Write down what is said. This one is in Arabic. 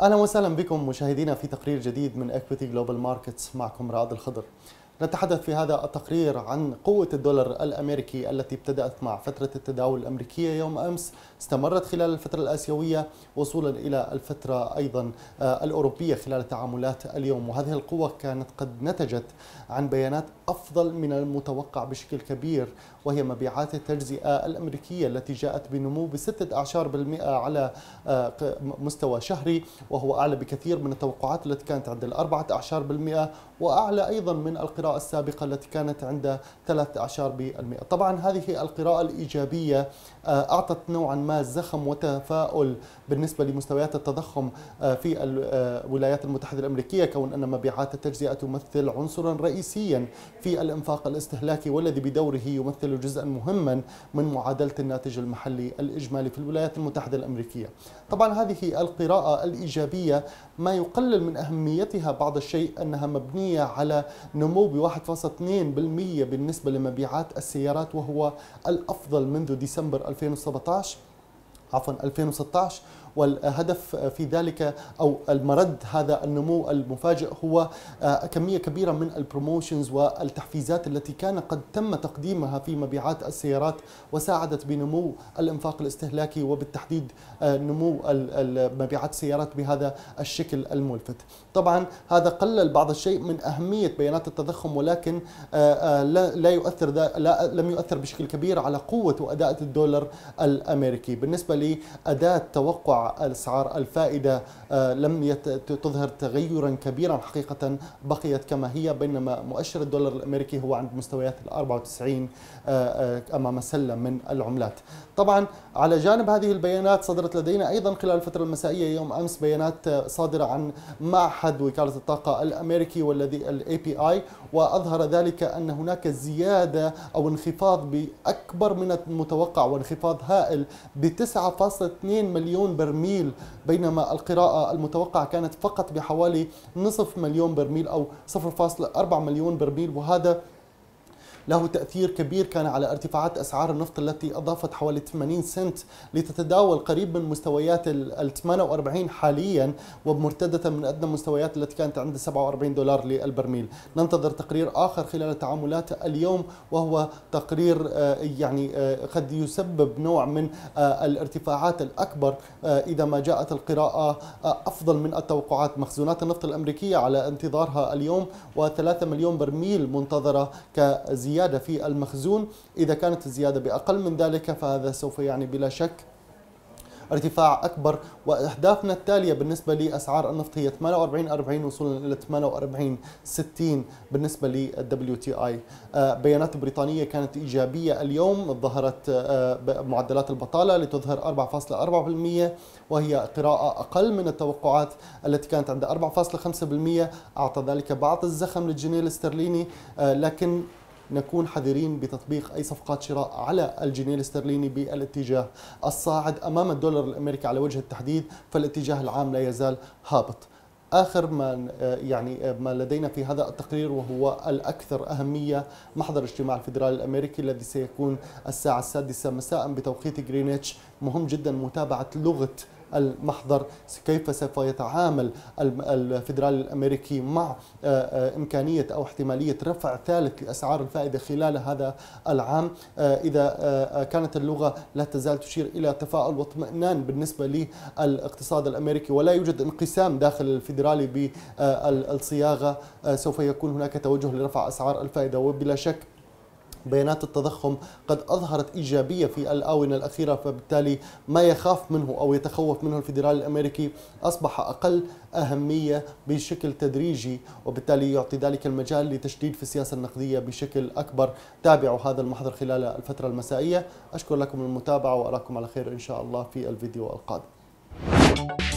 اهلا وسهلا بكم مشاهدينا في تقرير جديد من اكويتي جلوبال ماركتس معكم رعد الخضر نتحدث في هذا التقرير عن قوة الدولار الأمريكي التي ابتدأت مع فترة التداول الأمريكية يوم أمس استمرت خلال الفترة الآسيوية وصولا إلى الفترة أيضا آه، الأوروبية خلال تعاملات اليوم وهذه القوة كانت قد نتجت عن بيانات أفضل من المتوقع بشكل كبير وهي مبيعات التجزئة الأمريكية التي جاءت بنمو بستة أعشار بالمئة على آه، مستوى شهري وهو أعلى بكثير من التوقعات التي كانت عند الأربعة أعشار بالمئة وأعلى أيضا من القراءة السابقة التي كانت عند 13% طبعا هذه القراءة الإيجابية آه، أعطت نوعا ما زخم وتفاؤل بالنسبة لمستويات التضخم آه، في الولايات آه، المتحدة الأمريكية كون أن مبيعات التجزئة تمثل عنصرا رئيسيا في الإنفاق الاستهلاكي والذي بدوره يمثل جزءا مهما من معادلة الناتج المحلي الإجمالي في الولايات المتحدة الأمريكية طبعا هذه القراءة الإيجابية ما يقلل من أهميتها بعض الشيء أنها مبنية على نمو ب 1.2% بالنسبة لمبيعات السيارات وهو الأفضل منذ ديسمبر 2017 عفوا 2016 والهدف في ذلك أو المرد هذا النمو المفاجئ هو آه، كمية كبيرة من البروموشنز والتحفيزات التي كان قد تم تقديمها في مبيعات السيارات وساعدت بنمو الانفاق الاستهلاكي وبالتحديد آه، نمو مبيعات السيارات بهذا الشكل الملفت طبعا هذا قلل بعض الشيء من أهمية بيانات التضخم ولكن آه، لا يؤثر لا لم يؤثر بشكل كبير على قوة وأداء الدولار الأمريكي بالنسبة لأداة توقع اسعار الاسعار الفائده آه، لم تظهر تغيرا كبيرا حقيقه بقيت كما هي بينما مؤشر الدولار الامريكي هو عند مستويات ال 94 آه، آه، امام سله من العملات. طبعا على جانب هذه البيانات صدرت لدينا ايضا خلال الفتره المسائيه يوم امس بيانات صادره عن معهد وكاله الطاقه الامريكي والذي الاي بي اي وأظهر ذلك أن هناك زيادة أو انخفاض بأكبر من المتوقع وانخفاض هائل ب 9.2 مليون برميل بينما القراءة المتوقعة كانت فقط بحوالي نصف مليون برميل أو 0.4 مليون برميل وهذا له تأثير كبير كان على ارتفاعات أسعار النفط التي أضافت حوالي 80 سنت لتتداول قريب من مستويات ال 48 حاليا ومرتدة من أدنى المستويات التي كانت عند 47 دولار للبرميل ننتظر تقرير آخر خلال تعاملات اليوم وهو تقرير آه، يعني آه، قد يسبب نوع من آه، الارتفاعات الأكبر إذا ما جاءت القراءة أفضل من التوقعات مخزونات النفط الأمريكية على انتظارها اليوم و3 مليون برميل منتظرة كزيادة زيادة في المخزون إذا كانت الزيادة بأقل من ذلك فهذا سوف يعني بلا شك ارتفاع اكبر واهدافنا التاليه بالنسبه لاسعار النفط هي 48 40 وصولا الى 48 60 بالنسبه للـ WTI آه، بيانات بريطانيه كانت ايجابيه اليوم ظهرت آه، معدلات البطاله لتظهر 4.4% وهي قراءه اقل من التوقعات التي كانت عند 4.5% اعطى ذلك بعض الزخم للجنيه الاسترليني آه، لكن نكون حذرين بتطبيق أي صفقات شراء على الجنيه الاسترليني بالاتجاه الصاعد أمام الدولار الأمريكي على وجه التحديد فالاتجاه العام لا يزال هابط اخر ما آه، يعني آه، ما لدينا في هذا التقرير وهو الاكثر اهميه محضر اجتماع الفدرالي الامريكي الذي سيكون الساعه السادسه مساء بتوقيت غرينتش مهم جدا متابعه لغه المحضر كيف سوف يتعامل الفدرالي الامريكي مع آه، آه، امكانيه او احتماليه رفع ثالث لاسعار الفائده خلال هذا العام آه، اذا كانت اللغه لا تزال تشير الى تفاؤل واطمئنان بالنسبه للاقتصاد الامريكي ولا يوجد انقسام داخل الفيدرالي بالصياغه سوف يكون هناك توجه لرفع اسعار الفائده وبلا شك بيانات التضخم قد أظهرت إيجابية في الآونة الأخيرة فبالتالي ما يخاف منه أو يتخوف منه الفيدرال الأمريكي أصبح أقل أهمية بشكل تدريجي وبالتالي يعطي ذلك المجال لتشديد في السياسة النقدية بشكل أكبر تابعوا هذا المحضر خلال الفترة المسائية أشكر لكم المتابعة وأراكم على خير إن شاء الله في الفيديو القادم